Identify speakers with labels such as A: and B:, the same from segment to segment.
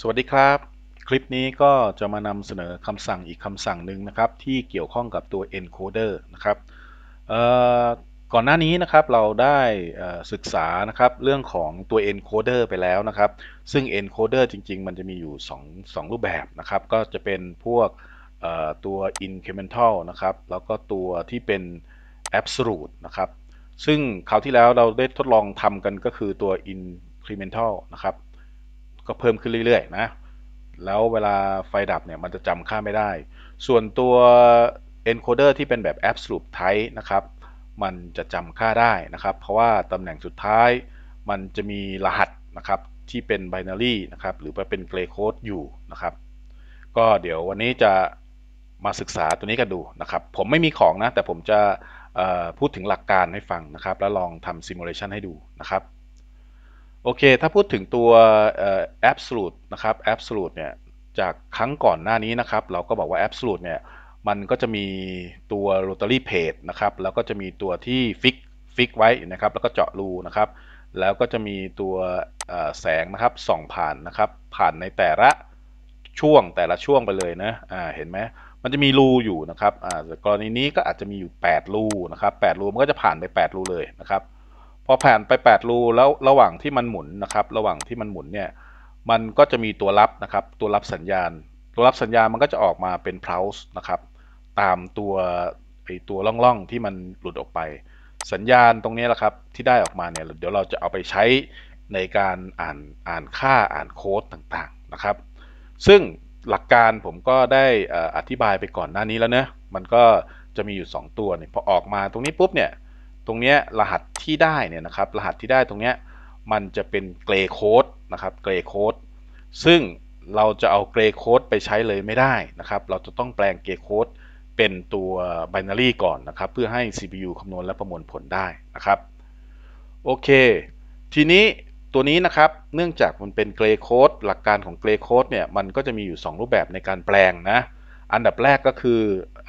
A: สวัสดีครับ คลิปนี้ก็จะมานำเสนอคำสั่งอีกคำสั่งหนึ่งนะครับ ที่เกี่ยวข้องกับตัว encoder นะครับก่อนหน้านี้นะครับเราได้ศึกษานะครับเรื่องของตัว encoder ไปแล้วนะครับ ซึ่ง encoder จริงๆ มันจะมีอยู่ 2 2 รูปแบบนะครับ ก็จะเป็นพวกตัว incremental นะครับ แล้วก็ตัวที่เป็น absolute นะครับซึ่งคราวที่แล้วเราได้ทดลองทำกันก็คือตัว incremental นะครับก็เพิ่มขึ้นเรื่อย ๆนะ แล้วเวลาไฟดับเนี่ยมันจะจำค่าไม่ได้ ส่วนตัว encoder ที่เป็นแบบ absolute type นะครับ มันจะจำค่าได้นะครับ เพราะว่าตำแหน่งสุดท้าย มันจะมีรหัสนะครับที่เป็น binary นะครับหรือว่าเป็น gray code อยู่นะครับ ก็เดี๋ยววันนี้จะมาศึกษาตัวนี้กันดูนะครับ ผมไม่มีของนะแต่ผมจะพูดถึงหลักการให้ฟังนะครับ แล้วลองทำ simulation ให้ดูนะครับโอเค ถ้าพูดถึงตัว absolute นะครับ absolute เนี่ย จากครั้งก่อนหน้านี้นะครับ เราก็บอกว่า absolute เนี่ย มันก็จะมีตัว rotary page นะครับ แล้วก็จะมีตัวที่ฟิกฟิกไว้นะครับ แล้วก็เจาะรูนะครับ แล้วก็จะมีตัวแสงนะครับ ส่องผ่านนะครับ ผ่านในแต่ละช่วงแต่ละช่วงไปเลยนะ อ่า เห็นไหมมันจะมีรูอยู่นะครับ อ่ากรณีนี้ก็อาจจะมีอยู่8รูนะครับ8รู มันก็จะผ่านไป 8 รูเลยนะครับพอผ่านไป8รูแล้วระหว่างที่มันหมุนนะครับระหว่างที่มันหมุนเนี่ยมันก็จะมีตัวรับ นะครับ ตัวรับสัญญาณตัวรับสัญญาณมันก็จะออกมาเป็นพ u าส์นะครับ ตามตัวไอตัวล่องๆที่มัน หลุดออกไป สัญญาณตรงนี้แหละครับที่ได้ออกมาเนี่ยเดี๋ยวเราจะเอาไปใช้ในการอ่านอ่านค่าอ่านโค้ดต่างๆนะครับ ซึ่งหลักการผมก็ได้อธิบายไปก่อนหน้านี้แล้วนะมันก็จะมีอยู่ 2 ตัวเนี่ยพอออกมาตรงนี้ปุ๊บเนี่ยตรงนี้รหัสที่ได้เนี่ยนะครับ รหัสที่ได้ตรงนี้มันจะเป็นเกรย์โค้ดนะครับเกรย์โค้ดซึ่งเราจะเอาเกรย์โค้ดไปใช้เลยไม่ได้นะครับเราจะต้องแปลงเกรย์โค้ดเป็นตัวไบนารีก่อนนะครับ เพื่อให้ CPU คำนวณและประมวลผลได้นะครับ โอเค ทีนี้ตัวนี้นะครับเนื่องจากมันเป็นเกรย์โค้ดหลักการของเกรย์โค้ดเนี่ยมันก็จะมีอยู่ 2 รูปแบบในการแปลงนะอันดับแรกก็คือ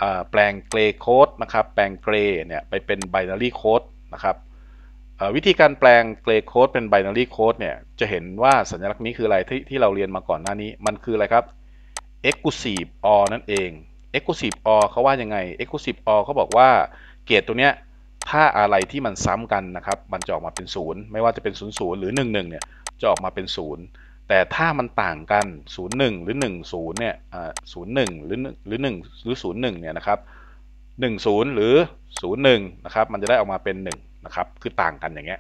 A: อแปลงเกรย์โค้ดนะครับแปลงเกรย์เนี่ยไปเป็นไบนา r ีโค้ดนะครับวิธีการแปลงเกรย์โค้ดเป็นไบนา r ีโค้ดเนี่ยจะเห็นว่าสัญลักษณ์นี้คืออะไรที่ที่เราเรียนมาก่อนหน้านี้มันคืออะไรครับ exclusive or นั่นเอง exclusive or เขาว่ายังไง exclusive or เขาบอกว่าเกรดตัวเนี้ยถ้าอะไรที่มันซ้ำกันนะครับมันจะออกมาเป็น 0 ไม่ว่าจะเป็น0์หรือ1ึเนี่ยจะออกมาเป็น 0แต่ถ้ามันต่างกัน 01 หรือ 10 เนี่ย01 หรือ1 หรือ 1 หรือ 01 เนี่ยนะครับ 10 หรือ01 นะครับ มันจะได้ออกมาเป็น 1 นะครับ คือต่างกันอย่างเงี้ย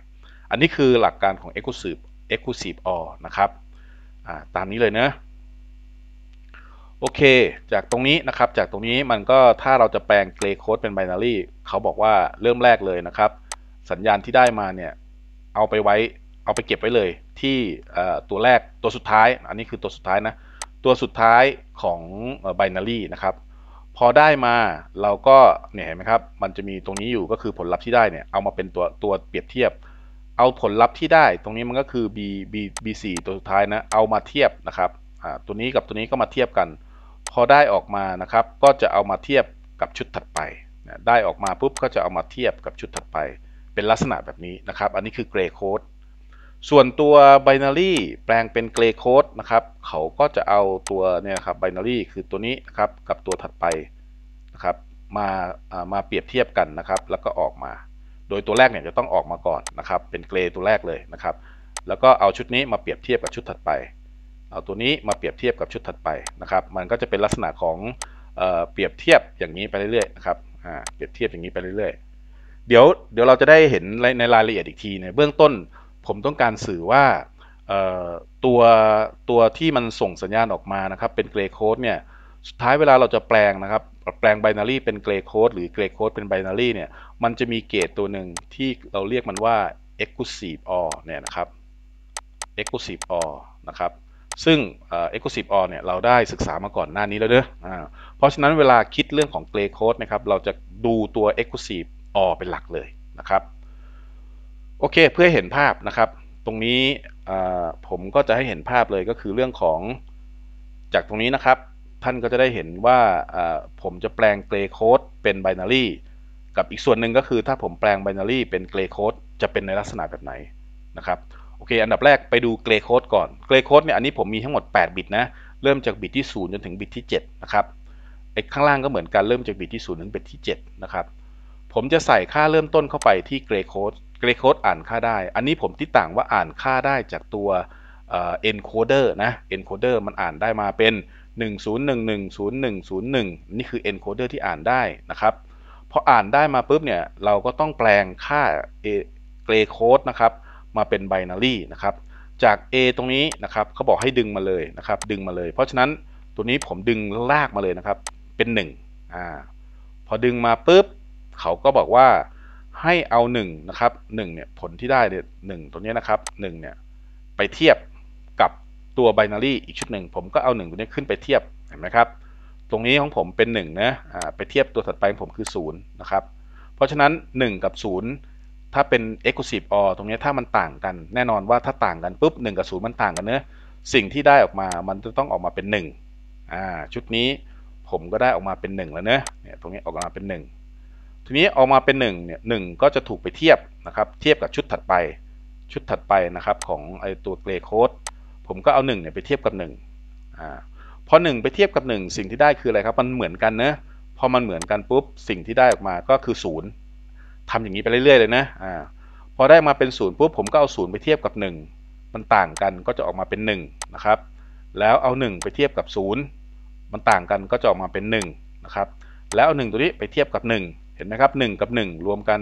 A: อันนี้คือหลักการของ exclusive exclusive or นะครับตามนี้เลยเนะโอเค จากตรงนี้นะครับ จากตรงนี้มันก็ถ้าเราจะแปลงเกรย์โค้ดเป็นไบนารีเขาบอกว่าเริ่มแรกเลยนะครับ สัญญาณที่ได้มาเนี่ย เอาไปไว้ เอาไปเก็บไว้เลยที่ตัวแรกตัวสุดท้าย อันนี้คือตัวสุดท้าย นะ ตัวสุดท้ายของบินารีนะครับ พอได้มาเราก็เนี่ยเห็นไหมครับมันจะมีตรงนี้อยู่ก็คือผลลัพธ์ที่ได้เนี่ยเอามาเป็นตัวตัวเปรียบเทียบเอาผลลัพธ์ที่ได้ ตรงนี้มันก็คือ b b b 4ตัวสุดท้ายนะเอามาเทียบนะครับตัวนี้กับตัวนี้ก็มาเทียบกัน พอได้ออกมานะครับก็จะเอามาเทียบกับชุดถัดไปได้ออกมาปุ๊บก็จะเอามาเทียบกับชุดถัดไป เป็นลักษณะแบบนี้นะครับ อันนี้คือเกรย์โค้ดส่วนตัว binary แปลงเป็น gray code นะครับ เขาก็จะเอาตัวเนี่ยครับ binary คือตัวนี้นะครับกับตัวถัดไปนะครับมาามาเปรียบเทียบกันนะครับ แล้วก็ออกมา โดยตัวแรกเนี่ยจะต้องออกมาก่อนนะครับเป็นเกรตัวแรกเลยนะครับแล้วก็เอาชุดนี้มาเปรียบเทียบกับชุดถัดไป เอาตัวนี้มาเปรียบเทียบกับชุดถัดไปนะครับมันก็จะเป็นลักษณะของเอเปรียบเทียบอย่างนี้ไปเรื่อยๆนะครับเปรียบเทียบอย่างนี้ไปเรื่อยๆเดี๋ยวเดี๋ยวเราจะได้เห็นในรายละเอียดอีกทีในเบื้องต้นผมต้องการสื่อว่าตัวตัวที่มันส่งสัญญาณออกมานะครับ เป็นเกรย์โค้ดเนี่ยสุดท้ายเวลาเราจะแปลงนะครับแปลงไบนารีเป็นเกรย์โค้ดหรือเกรย์โค้ดเป็นไบนารีเนี่ยมันจะมีเกตตัวหนึ่งที่เราเรียกมันว่า exclusive or เนี่ยนะครับ exclusive or นะครับ ซึ่ง exclusive or เนี่ยเราได้ศึกษามาก่อนหน้านี้แล้วเด้อะเพราะฉะนั้นเวลาคิดเรื่องของกรย์โค้ดนะครับเราจะดูตัว exclusive or เป็นหลักเลยนะครับโอเคเพื่อเห็นภาพนะครับ ตรงนี้ผมก็จะให้เห็นภาพเลยก็คือเรื่องของ จากตรงนี้นะครับท่านก็จะได้เห็นว่าผมจะแปลงเกรย์โคดเป็นไบนารีกับอีกส่วนหนึ่งก็คือถ้าผมแปลงไบนารีเป็นเกรย์โคดจะเป็นในลักษณะแบบไหนนะครับโอเคอันดับแรกไปดูเกรย์โคดก่อนเกรย์โคดเนี่ยอันนี้ผมมีทั้งหมด8บิตนะเริ่มจากบิตที่ 0 จนถึงบิตที่7นะครับไอ้ข้างล่างก็เหมือนกันเริ่มจากบิตที่0ถึงบิตที่7นะครับผมจะใส่ค่าเริ่มต้นเข้าไปที่เกรย์โคดเกรโคดอ่านค่าได้ อันนี้ผมติดต่างว่าอ่านค่าได้จากตัวเอนโคเดอร์นะ เอนโคเดอร์มันอ่านได้มาเป็น 10110101 นี่คือเอนโคเดอร์ที่อ่านได้นะครับพออ่านได้มาปุ๊บเนี่ยเราก็ต้องแปลงค่าเกรโคดนะครับมาเป็นไบนารีนะครับ จาก A ตรงนี้นะครับเขาบอกให้ดึงมาเลยนะครับ ดึงมาเลย เพราะฉะนั้นตัวนี้ผมดึงลากมาเลยนะครับเป็น1อ่า พอดึงมาปุ๊บเขาก็บอกว่าให้เอา1นะครับ1เนี่ย ผลที่ได้เนี่ยหตัวนี้นะครับ1เนี่ยไปเทียบกับตัวไบนารีอีกชุดหนึ่งผมก็เอา1ตัวนี้ขึ้นไปเทียบ เห็นไหมครับ ตรงนี้ของผมเป็น1นะอ่าไปเทียบตัวถัดไปของผมคือ 0 นะครับ เพราะฉะนั้น 1 กับ 0 ถ้าเป็น exclusive or ตรงนี้ ถ้ามันต่างกันแน่นอนว่าถ้าต่างกันปุ๊บ 1 กับ 0มันต่างกันเนะสิ่งที่ได้ออกมามันจะต้องออกมาเป็น1อ่าชุดนี้ผมก็ได้ออกมาเป็น1แล้วเนะเนี่ยตรงนี้ออกมาเป็น 1ทีนี้ออกมาเป็น1เนี่ยหก็จะถูกไปเทียบนะครับเทียบกับชุดถัดไปชุดถัดไปนะครับของไอตัวเกรโคดผมก็เอา1เนี่ยไปเทียบกับ1อ่าพอ1ไปเทียบกับ 1 สิ่งที่ได้คืออะไรครับ มันเหมือนกันเนะพอมันเหมือนกันปุ๊บสิ่งที่ได้ออกมาก็คือ 0 ทำอย่างนี้ไปเรื่อย ๆ เลยนะอ่าพอได้มาเป็น0ปุ๊บผมก็เอา0ไปเทียบกับ1มันต่างกันก็จะออกมาเป็น1นะครับแล้วเอา 1 ไปเทียบกับ 0 มันต่างกันก็จะออกมาเป็น1นะครับแล้วเอา 1 ตัวนี้ไปเทียบกับ 1เห็นไหมครับ 1 กับ 1 รวมกัน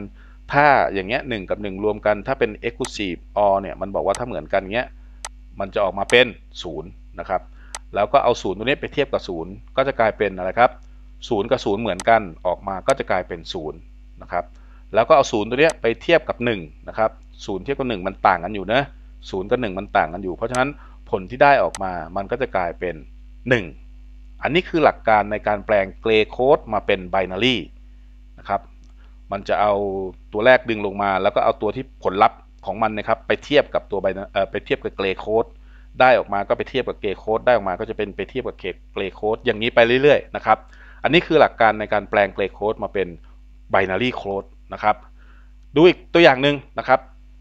A: ถ้าอย่างเงี้ยหกับ1 รวมกันถ้าเป็น exclusive or เนี่ยมันบอกว่าถ้าเหมือนกันเงี้ยมันจะออกมาเป็น0นะครับแล้วก็เอา0ตัวนี้ไปเทียบกับ0ก็จะกลายเป็นอะไรครับ0กับ0เหมือนกันออกมาก็จะกลายเป็น0นะครับแล้วก็เอา0ตัวนี้ไปเทียบกับ1นะครับ0เทียบกับ 1 มันต่างกันอยู่นะ0กับ1 มันต่างกันอยู่ เพราะฉะนั้นผลที่ได้ออกมามันก็จะกลายเป็น 1 อันนี้คือหลักการในการแปลงเกรย์โค้ดมาเป็นไบนารีครับมันจะเอาตัวแรกดึงลงมา แล้วก็เอาตัวที่ผลลัพธ์ของมันนะครับ ไปเทียบกับตัวใบไปเทียบกับเกรโคดได้ออกมา ก็ไปเทียบกับเกรโคดได้ออกมาก็จะเป็นไปเทียบกับเกรโคดอย่างนี้ไปเรื่อยๆนะครับ อันนี้คือหลักการในการแปลงเกรโคดมาเป็นไบนารีโค้ดนะครับ ดูอีกตัวอย่างหนึ่งนะครับ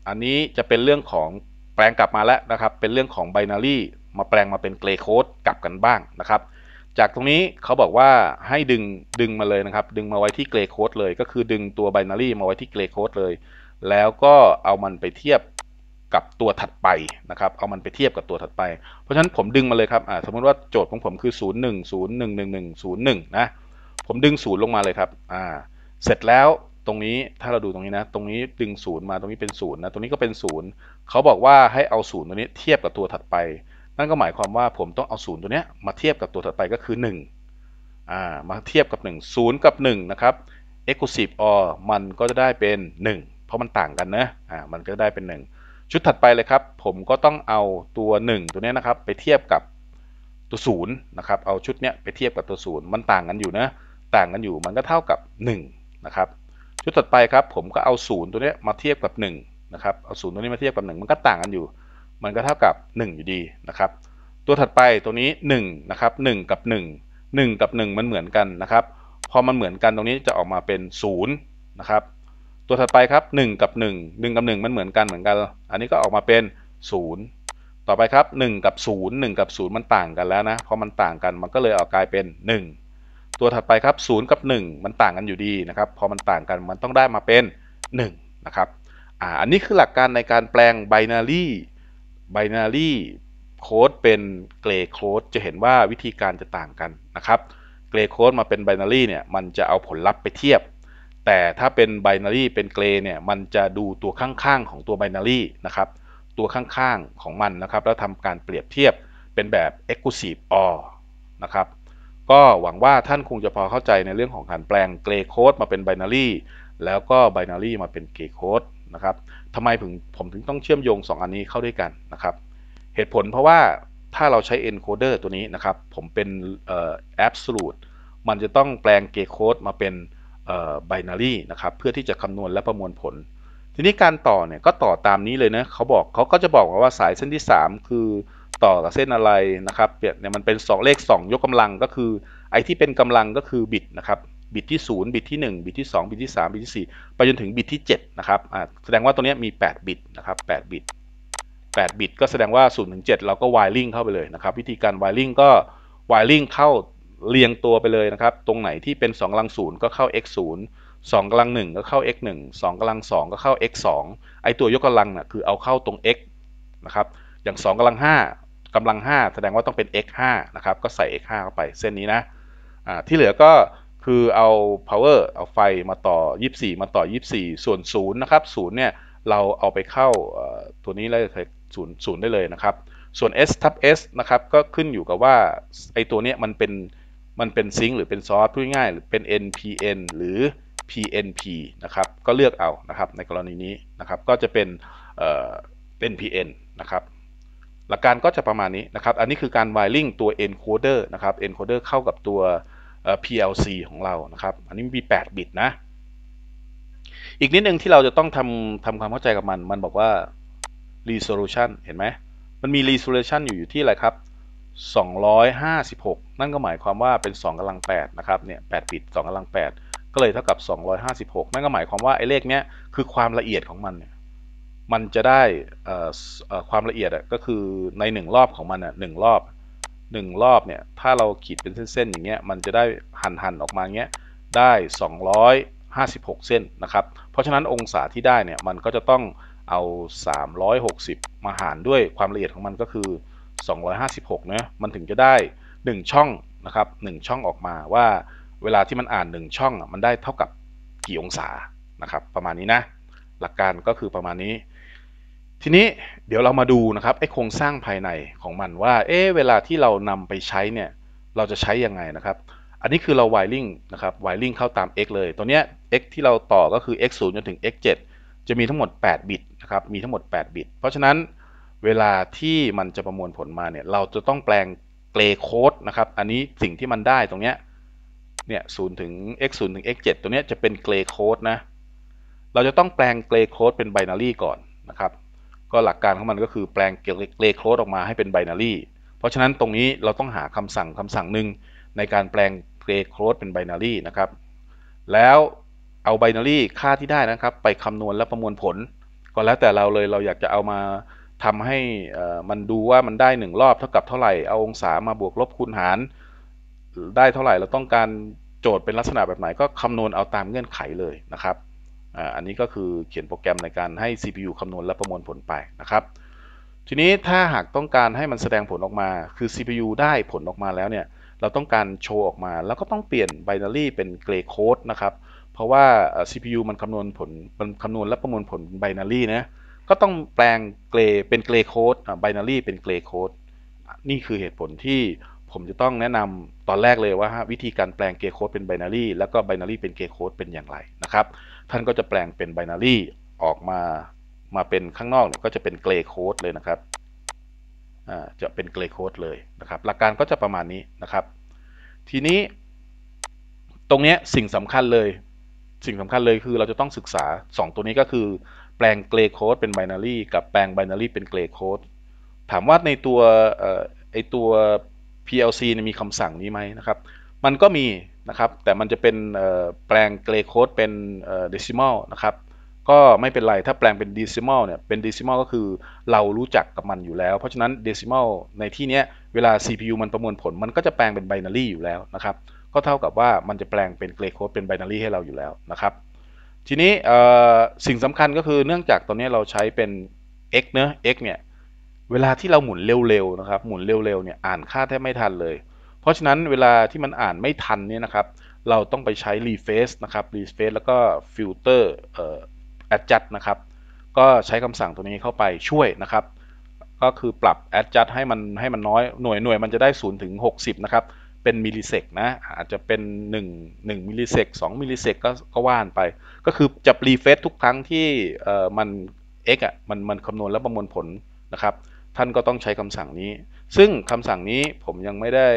A: อันนี้จะเป็นเรื่องของแปลงกลับมาแล้วนะครับ เป็นเรื่องของไบนารีมาแปลงมาเป็นเกรโคดกลับกันบ้างนะครับจากตรงนี้เขาบอกว่าให้ดึงดึงมาเลยนะครับ ดึงมาไว้ที่เกรโคดเลย ก็คือดึงตัวไบนารีมาไว้ที่เกรโคดเลย แล้วก็เอามันไปเทียบกับตัวถัดไปนะครับเอามันไปเทียบกับตัวถัดไปเพราะฉะนั้นผมดึงมาเลยครับสมมติว่าโจทย์ของผมคือ 0 1 0 1 1 1 0 1 นะผมดึง 0 ลงมาเลยครับอ่า เสร็จแล้วตรงนี้ถ้าเราดูตรงนี้นะ ตรงนี้ดึง 0 มาตรงนี้เป็น 0 นะตรงนี้ก็เป็น 0เขาบอกว่าให้เอา 0 ตัวนี้เทียบกับตัวถัดไปนั่นก็หมายความว่าผมต้องเอาศูนย์ตัวเนี้ยมาเทียบกับตัวถัดไปก็คือ 1 อ่ามาเทียบกับ 1 0กับ1นะครับ exclusive or มันก็จะได้เป็น 1 เพราะมันต่างกันนะอ่ามันก็ได้เป็น 1 ชุดถัดไปเลยครับ ผมก็ต้องเอาตัว 1 ตัวนี้นะครับ ไปเทียบกับตัว0นะครับเอาชุดเนี้ยไปเทียบกับตัว0มันต่างกันอยู่นะต่างกันอยู่มันก็เท่ากับ1นะครับชุดถัดไปครับผมก็เอา0ตัวนี้มาเทียบกับ1นะครับเอา0ตัวนี้มาเทียบกับ1มันก็ต่างกันอยู่มันก็เท่ากับ 1 อยู่ดีนะครับ ตัวถัดไปตัวนี้1นะครับ1กับ 1 1 กับ 1 มันเหมือนกันนะครับพอมันเหมือนกันตรงนี้จะออกมาเป็น0นะครับตัวถัดไปครับ1กับ1 1กับ 1 มันเหมือนกันเหมือนกัน อันนี้ก็ออกมาเป็น 0 ต่อไปครับ 1 กับ0 1 กับ 0 มันต่างกันแล้วนะพอมันต่างกันมันก็เลยออกกลายเป็น 1 ตัวถัดไปครับ0กับ1 มันต่างกันอยู่ดีนะครับ พอมันต่างกันมันต้องได้มาเป็น1นะครับอ่าอันนี้คือหลักการในการแปลงไบนารี binary code เป็น gray code จะเห็นว่าวิธีการจะต่างกันนะครับ gray code มาเป็น binary เนี่ยมันจะเอาผลลัพธ์ไปเทียบแต่ถ้าเป็น binary เป็น gray เนี่ยมันจะดูตัวข้างๆของตัว binary นะครับตัวข้างๆของมันนะครับ แล้วทำการเปรียบเทียบเป็นแบบ exclusive or นะครับก็หวังว่าท่านคงจะพอเข้าใจในเรื่องของการแปลง gray code มาเป็น binary แล้วก็ binary มาเป็น gray code นะครับทำไมผมผมถึงต้องเชื่อมโยง 2 อันนี้เข้าด้วยกันนะครับ เหตุผลเพราะว่าถ้าเราใช้ encoder ตัวนี้นะครับ ผมเป็น absolute มันจะต้องแปลง g ก t e code มาเป็น binary นะครับ เพื่อที่จะคำนวณและประมวลผล ทีนี้การต่อเนี่ยก็ต่อตามนี้เลยนะเขาบอกเขาก็จะบอกว่าสายเส้นที่ 3 คือต่อกับเส้นอะไรนะครับ เนี่ยมันเป็น 2 เลข 2 ยกกำลังก็คือ ไอที่เป็นกำลังก็คือบิตนะครับบิตที่0บิตที่ 1บิตที่ 2บิตที่ 3บิตที่ 4 ไปจนถึงบิตที่7นะครับแสดงว่าตัวนี้มี8บิตนะครับ8บิต8บิตก็แสดงว่า0ถึง7เราก็วายลิงเข้าไปเลยนะครับวิธีการวายลิงก็วายลิงเข้าเรียงตัวไปเลยนะครับตรงไหนที่เป็น2กำลัง0ก็เข้า x 0 2กํลัง1ก็เข้า x 1 2กํลัง2ก็เข้า x 2ไอตัวยกกำลังนะ่ะคือเอาเข้าตรง x นะครับอย่าง2กำลัง5กำลัง 5 แสดงว่าต้องเป็น x 5นะครับก็ใส่ x 5เข้าไปเส้นนี้นะที่เหลือก็คือเอา power เอาไฟมาต่อ 24 มาต่อ 24 ส่วน 0 นะครับ 0 เนี่ยเราเอาไปเข้าตัวนี้เลยศูย์ศูนย์ได้เลยนะครับ ส่วน S ทับ S นะครับ ก็ขึ้นอยู่กับว่าไอตัวเนี้ยมันเป็น มันเป็นซิงหรือเป็นซอสพูดง่ายหรือเป็น NPN หรือ PNP นะครับก็เลือกเอานะครับ ในกรณีนี้นะครับก็จะเป็นเอ่อ NPN นะครับหลักการก็จะประมาณนี้นะครับ อันนี้คือการ wiring ตัว encoder นะครับ encoder เข้ากับตัว PLC ของเรา นะครับ อันนี้มี 8 บิตนะ อีกนิด นึง ที่เราจะต้องทำทำความเข้าใจกับ มัน มัน บอกว่า resolution เห็นไหม มันมี resolution อยู่ อยู่ ที่ อะไร ครับ 256 นั่นก็หมายความว่าเป็น 2กำลัง 8 นะครับ เนี่ย 8 บิต2กำลัง 8 ก็เลยเท่ากับ 256 นั่นก็หมายความว่า ไอ้ เลขเนี้ย คือความละเอียดของมันเนี่ย มันจะได้ความละเอียดก็คือใน 1 รอบของมันอ่ะหรอบหนึ่งรอบเนี่ย ถ้าเราขีดเป็นเส้นๆ อย่างเงี้ย มันจะได้หันหันออกมาเงี้ย ได้ 256 เส้นนะครับ เพราะฉะนั้นองศาที่ได้เนี่ย มันก็จะต้องเอา 360 มาหารด้วยความละเอียดของมันก็คือ 256นะมันถึงจะได้1ช่องนะครับ1ช่องออกมาว่าเวลาที่มันอ่าน 1 ช่องมันได้เท่ากับกี่องศานะครับ ประมาณนี้นะ หลักการก็คือประมาณนี้ทีนี้เดี๋ยวเรามาดูนะครับไอ้โครงสร้างภายในของมันว่า เอ๊ะเวลาที่เรานำไปใช้เนี่ยเราจะใช้ยังไงนะครับ อันนี้คือเราไวริงนะครับไวริงเข้าตาม x เลย ตัวเนี้ย x ที่เราต่อก็คือ x 0จนถึง x 7จะมีทั้งหมด8บิตนะครับ มีทั้งหมด8บิต เพราะฉะนั้นเวลาที่มันจะประมวลผลมาเนี่ยเราจะต้องแปลงเกรโคดนะครับ อันนี้สิ่งที่มันได้ตรงเนี้ย เนี่ยศูนย์ถึง x 0ถึง x 7ตัวเนี้ยจะเป็นเกรโคดนะ เราจะต้องแปลงเกรโคดเป็นไบนารีก่อนนะครับก็หลักการของมันก็คือแปลงเลโคดออกมาให้เป็นไบนารีเพราะฉะนั้นตรงนี้เราต้องหาคำสั่งคำสั่งหนึ่งในการแปลงเลโคดเป็นไบนารีนะครับ แล้วเอาไบนารีค่าที่ได้นะครับ ไปคำนวณและประมวลผลก็แล้วแต่เราเลยเราอยากจะเอามาทำให้มันดูว่ามันได้ 1 รอบเท่ากับเท่าไหร่ เอาองศามาบวกลบคูณหาร ได้เท่าไหร่ เราต้องการโจทย์เป็นลักษณะแบบไหนก็คำนวณเอาตามเงื่อนไขเลยนะครับอันนี้ก็คือเขียนโปรแกรมในการให้ CPU คำนวณและประมวลผลไปนะครับ ทีนี้ถ้าหากต้องการให้มันแสดงผลออกมา คือ CPU ได้ผลออกมาแล้วเนี่ย เราต้องการโชว์ออกมา แล้วก็ต้องเปลี่ยน binary เป็น gray code นะครับ เพราะว่า CPU มันคำนวณผล มันคำนวณและประมวลผล binary นะ ก็ต้องแปลง gray เป็น gray code binary เป็น gray code นี่คือเหตุผลที่ผม จะต้องแนะนำตอนแรกเลยว่า วิธีการแปลงเกย์โค้ดเป็นไบนารีแล้วก็ไบนารีเป็นเกย์โค้ดเป็นอย่างไรนะครับ ท่านก็จะแปลงเป็นไบนารีออกมามาเป็นข้างนอกเนี่ยก็จะเป็นเกย์โค้ดเลยนะครับจะเป็นเกย์โค้ดเลยนะครับหลักการก็จะประมาณนี้นะครับ ทีนี้ ตรงนี้สิ่งสำคัญเลย สิ่งสำคัญเลยคือเราจะต้องศึกษา 2 ตัวนี้ก็คือ แปลงเกรย์โค้ดเป็นไบนารีกับแปลงไบนารีเป็นเกรย์โค้ดถามว่าในตัวไอตัว PLC มีคำสั่งนี้ไหมนะครับ มันก็มีนะครับ แต่มันจะเป็นแปลงเกรโคดเป็นเดซิมอลนะครับ ก็ไม่เป็นไร ถ้าแปลงเป็นเดซิมอลเนี่ย เป็นเดซิมอลก็คือเรารู้จักกับมันอยู่แล้ว เพราะฉะนั้นเดซิมอลในที่นี้เวลา CPU มันประมวลผล มันก็จะแปลงเป็นไบนารีอยู่แล้วนะครับ ก็เท่ากับว่ามันจะแปลงเป็นเกรโคดเป็นไบนารีให้เราอยู่แล้วนะครับทีนี้สิ่งสำคัญก็คือเนื่องจากตอนนี้เราใช้เป็น x เนอะ x เนี่ยเวลาที่เราหมุนเร็วๆนะครับ หมุนเร็วๆเนี่ยอ่านค่าแทบไม่ทันเลย เพราะฉะนั้นเวลาที่มันอ่านไม่ทันเนี่ยนะครับ เราต้องไปใช้รีเฟซนะครับ รีเฟซแล้วก็ฟิลเตอเอ่อ a จั u นะครับ ก็ใช้คำสั่งตัวนี้เข้าไปช่วยนะครับ ก็คือปรับแอดจัดให้มันให้มันน้อยหน่วยหน่วยมันจะได้0ถึงิบนะครับ เป็นมิลลิเซกนะ อาจจะเป็น1 1มิลลิเซก2มิลลิเซกก็ก็ว่านไป ก็คือจะรีเฟซทุกครั้งที่มัน x อ่ะมันมันคำนวณแล้วประมวลผลนะครับท่านก็ต้องใช้คำสั่งนี้ ซึ่งคำสั่งนี้ผมยังไม่ได้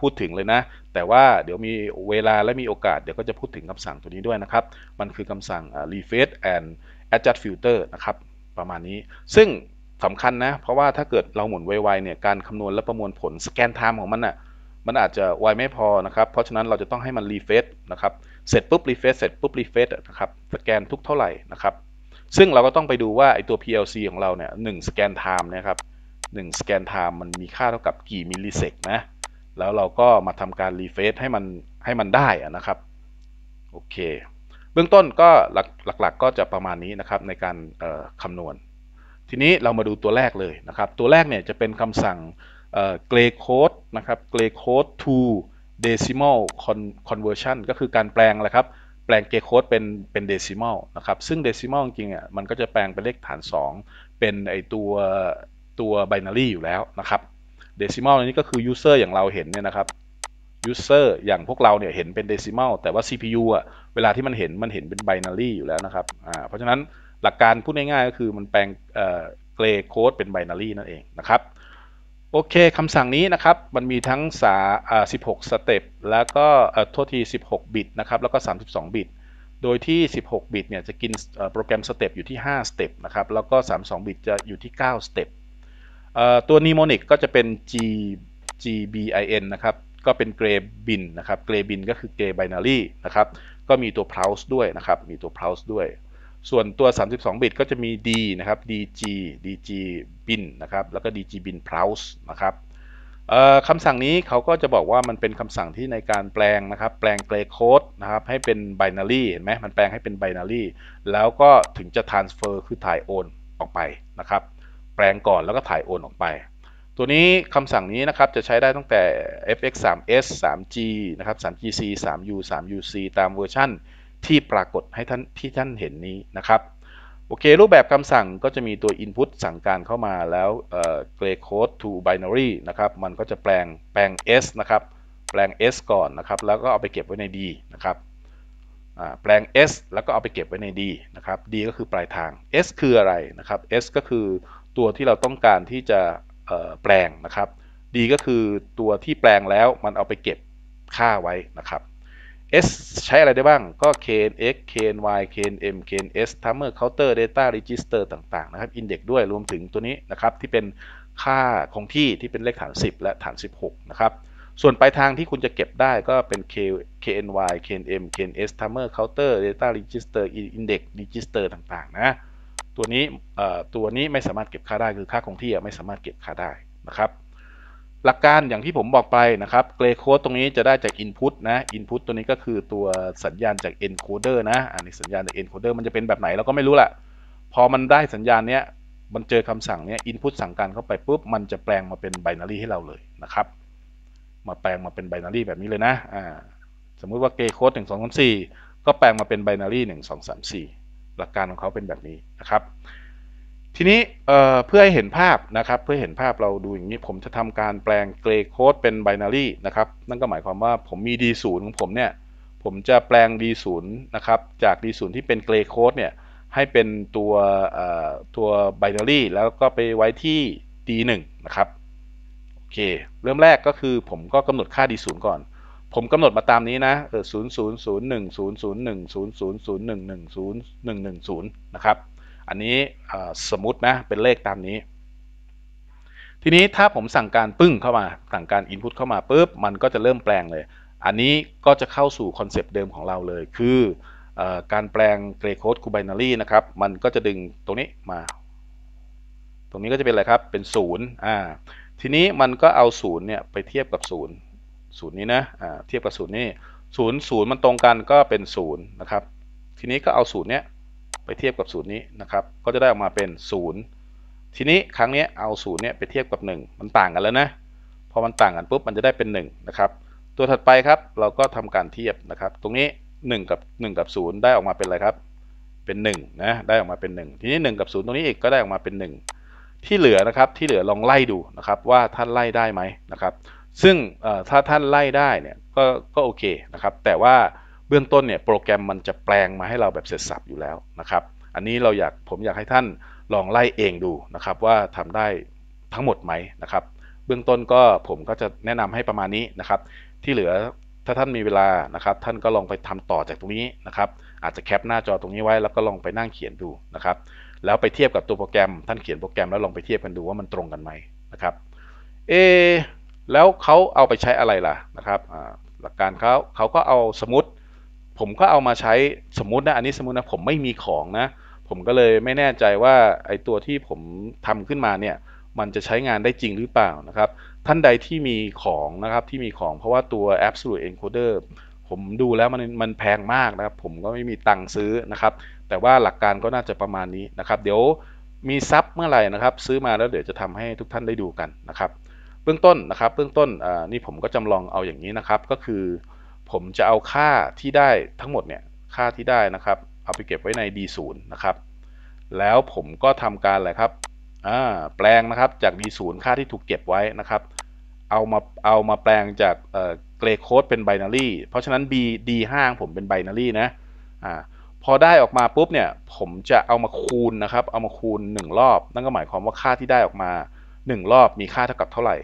A: พูดถึงเลยนะ แต่ว่าเดี๋ยวมีเวลาและมีโอกาสเดี๋ยวก็จะพูดถึงคำสั่งตัวนี้ด้วยนะครับ มันคือคำสั่ง refresh and adjust filter นะครับ ประมาณนี้ ซึ่งสำคัญนะ เพราะว่าถ้าเกิดเราหมุนไวๆเนี่ย การคำนวณและประมวลผลสแกนไทม์ของมันนะ่ะ มันอาจจะไวไม่พอนะครับ เพราะฉะนั้นเราจะต้องให้มัน Refresh นะครับ เสร็จปุ๊บ Refresh เสร็จปุ๊บ Refresh นะครับ สแกน ทุกเท่าไหร่นะครับ ซึ่งเราก็ต้องไปดูว่าไอตัว PLC ของเราเนี่ยหนึ่งสแกนไทม์นะครับ1 scan time มัน มีค่าเท่ากับกี่ มิลลิเซกนะ แล้วเราก็มาทำการ รีเฟซให้ มัน ให้มันได้นะครับ โอเค เบื้องต้นก็หลักหลกๆกก็จะประมาณนี้ นะ ครับ ในการคำนวณ ทีนี้เรามาดูตัวแรกเลยนะครับ ตัวแรก เนี่ยจะเป็นคำสั่งเกรโคดนะครับเกรโคด to decimal conversion ก็คือการแปลงแหละครับ แปลงเกโคดเป็นเป็นเดซิมอลนะครับ ซึ่งเดซิมอลจริงๆอ่ะมันก็จะแปลงเป็นเลขฐาน 2 เป็นไอตัวตัว binary อยู่แล้วนะครับ decimal นี้ก็คือ user อย่างเราเห็นเนี่ยนะครับ user อย่างพวกเราเนี่ยเห็นเป็น decimal แต่ว่า CPU อ่ะ เวลาที่มันเห็น มันเห็นเป็น binary อยู่แล้วนะครับ อ่า เพราะฉะนั้นหลักการพูดง่ายๆ ก็คือมันแปลงเอ่อเกรโค้ดเป็น binary นั่นเองนะครับ โอเคคำสั่งนี้นะครับ มันมีทั้งสา16 สเต็ปแล้วก็โทษที 16 บิตนะครับ แล้วก็ 32 บิต โดยที่ 16 บิตเนี่ย จะกินโปรแกรมสเต็ปอยู่ที่ 5 สเต็ปนะครับ แล้วก็ 32 บิตจะอยู่ที่ 9สเต็ปตัวนีโมนิกก็จะเป็น G GBIN นะครับ ก็เป็นเกรบินนะครับ เกรบินก็คือเกรบินารีนะครับ ก็มีตัวพลาสด้วยนะครับ มีตัวพลาสด้วย ส่วนตัว 32 บิตก็จะมี D นะครับ DG DG bin นะครับ แล้วก็ DG bin p L o u s นะครับคำสั่งนี้เขาก็จะบอกว่ามันเป็นคำสั่งที่ในการแปลงนะครับ แปลงเกรโคดนะครับให้เป็นไบนารีเห็นไหมมันแปลงให้เป็นไบนารีแล้วก็ถึงจะ transfer คือถ่ายโอนออกไปนะครับแปลงก่อนแล้วก็ถ่ายโอนออกไป ตัวนี้คำสั่งนี้นะครับจะใช้ได้ตั้งแต่ fx 3s 3g นะครับ 3gc 3u 3uc ตามเวอร์ชั่นที่ปรากฏให้ท่านที่ท่านเห็นนี้นะครับ โอเครูปแบบคำสั่งก็จะมีตัว input สั่งการเข้ามาแล้วเกรย์โค้ด to binary นะครับ มันก็จะแปลงแปลง s นะครับ แปลง s ก่อนนะครับ แล้วก็เอาไปเก็บไว้ใน d นะครับแปลง s แล้วก็เอาไปเก็บไว้ใน d นะครับ d ก็คือปลายทาง s คืออะไรนะครับ s ก็คือตัวที่เราต้องการที่จะแปลงนะครับ ดีก็คือตัวที่แปลงแล้วมันเอาไปเก็บค่าไว้นะครับ S ใช้อะไรได้บ้างก็ Kn X Kn Y Kn M Kn S Timer Counter Data Register ต่างๆ นะครับ Index ด้วยรวมถึงตัวนี้นะครับที่เป็นค่าคงที่ที่เป็นเลขฐาน 10 และฐาน 16 นะครับ ส่วนปลายทางที่คุณจะเก็บได้ก็เป็น K KNY KNM KNS Timer Counter Data Register Index Register ต่างๆ นะตัวนี้ตัวนี้ไม่สามารถเก็บค่าได้คือค่าคงที่ไม่สามารถเก็บค่าได้นะครับ หลักการอย่างที่ผมบอกไปนะครับเกรโคดตรงนี้จะได้จาก Input นะ Input ตัวนี้ก็คือตัวสัญญาณจาก Encoder นะอันนี้สัญญาณจาก Encoder มันจะเป็นแบบไหนเราก็ไม่รู้แหละพอมันได้สัญญาณเนี้ยมันเจอคำสั่งเนี้ยินพุตสั่งการเข้าไปปุ๊บมันจะแปลงมาเป็นไบนารีให้เราเลยนะครับ มาแปลงมาเป็นไบนารีแบบนี้เลยนะอ่าสมมุติว่าเกรโคดหนึ่งสองสามสี่ก็แปลงมาเป็นไบนารีหนึ่งสองสามสี่หลักการของเขาเป็นแบบนี้นะครับทีนี้เพื่อให้เห็นภาพนะครับเพื่อเห็นภาพเราดูอย่างนี้ผมจะทำการแปลงเกรย์โค้ดเป็นไบนารีนะครับนั่นก็หมายความว่าผมมี D0 ของผมเนี่ยผมจะแปลง D0 นะครับ จาก D0 ที่เป็นเกรย์โค้ดเนี่ยให้เป็นตัวตัวไบนารีแล้วก็ไปไว้ที่ D1 นะครับโอเคเริ่มแรกก็คือผมก็กำหนดค่า D0 ก่อนผมกำหนดมาตามนี้นะศูนย์ศูนย์ศูนย์หนึ่งศูนย์ศูนย์หนึ่งศูนย์ศูนย์ศูนย์หนึ่งหนึ่งศูนย์หนึ่งหนึ่งศูนย์นะครับ อันนี้สมมตินะ เป็นเลขตามนี้ ทีนี้ถ้าผมสั่งการปึ้งเข้ามา สั่งการอินพุตเข้ามาปุ๊บ มันก็จะเริ่มแปลงเลย อันนี้ก็จะเข้าสู่คอนเซปต์เดิมของเราเลย คืออการแปลงเกรย์โค้ดคูไบนารีนะครับ มันก็จะดึงตรงนี้มา ตรงนี้ก็จะเป็นอะไรครับ เป็นศูนย์อ่าทีนี้มันก็เอาศูนย์เนี่ยไปเทียบกับศูนย์ศูนย์นี้นะเทียบกับศูนย์นี้ศูนย์ศูนย์มันตรงกันก็เป็นศูนย์นะครับ ทีนี้ก็เอาศูนย์เนี้ยไปเทียบกับศูนย์นี้นะครับ ก็จะได้ออกมาเป็นศูนย์ทีนี้ครั้งนี้เอาศูนย์เนี้ยไปเทียบกับ 1 มันต่างกันแล้วนะ พอมันต่างกันปุ๊บมันจะได้เป็น1นะครับ ตัวถัดไปครับเราก็ทำการเทียบนะครับ ตรงนี้ 1 กับ 1 กับ0ได้ออกมาเป็นอะไรครับ เป็น1นะ ได้ออกมาเป็น 1 ทีนี้ 1 กับ0ตรงนี้อีกก็ได้ออกมาเป็น1 ที่เหลือนะครับที่เหลือลองไล่ดูนะครับว่าท่านไล่ได้ไหมนะครับซึ่งถ้าท่านไล่ได้เนี่ยก็ก็โอเคนะครับแต่ว่าเบื้องต้นเนี่ยโปรแกรมมันจะแปลงมาให้เราแบบเสร็จสับอยู่แล้วนะครับ อันนี้เราอยากผมอยากให้ท่านลองไล่เองดูนะครับว่าทำได้ทั้งหมดไหมนะครับ เบื้องต้นก็ผมก็จะแนะนำให้ประมาณนี้นะครับ ที่เหลือถ้าท่านมีเวลานะครับ ท่านก็ลองไปทำต่อจากตรงนี้นะครับ อาจจะแคปหน้าจอตรงนี้ไว้แล้วก็ลองไปนั่งเขียนดูนะครับ แล้วไปเทียบกับตัวโปรแกรม ท่านเขียนโปรแกรมแล้วลองไปเทียบกันดูว่ามันตรงกันไหมนะครับเอแล้วเขาเอาไปใช้อะไรล่ะนะครับหลักการเขาเขาก็เอาสมมติผมก็เอามาใช้สมมตินะอันนี้สมมตินะผมไม่มีของนะ ผมก็เลยไม่แน่ใจว่าไอตัวที่ผมทำขึ้นมาเนี่ย มันจะใช้งานได้จริงหรือเปล่านะครับ ท่านใดที่มีของนะครับที่มีของ เพราะว่าตัว absolute encoder ผมดูแล้วมันมันแพงมากนะครับ ผมก็ไม่มีตังค์ซื้อนะครับ แต่ว่าหลักการก็น่าจะประมาณนี้นะครับ เดี๋ยวมีซับเมื่อไหร่นะครับ ซื้อมาแล้วเดี๋ยวจะทำให้ทุกท่านได้ดูกันนะครับเบื้องต้นนะครับ เบื้องต้นนี่ผมก็จำลองเอาอย่างนี้นะครับ ก็คือผมจะเอาค่าที่ได้ทั้งหมดเนี่ย ค่าที่ได้นะครับ เอาไปเก็บไว้ใน d0 นะครับ แล้วผมก็ทำการอะไรครับแปลงนะครับจาก d0 ค่าที่ถูกเก็บไว้นะครับ เอามาเอามาแปลงจากเกรโค้ดเป็นไบนารีเพราะฉะนั้น b d งผมเป็นไบนารีนะอพอได้ออกมาปุ๊บเนี่ยผมจะเอามาคูณนะครับ เอามาคูณ1รอบ นั่นก็หมายความว่าค่าที่ได้ออกมา1รอบมีค่าเท่ากับเท่าไหร่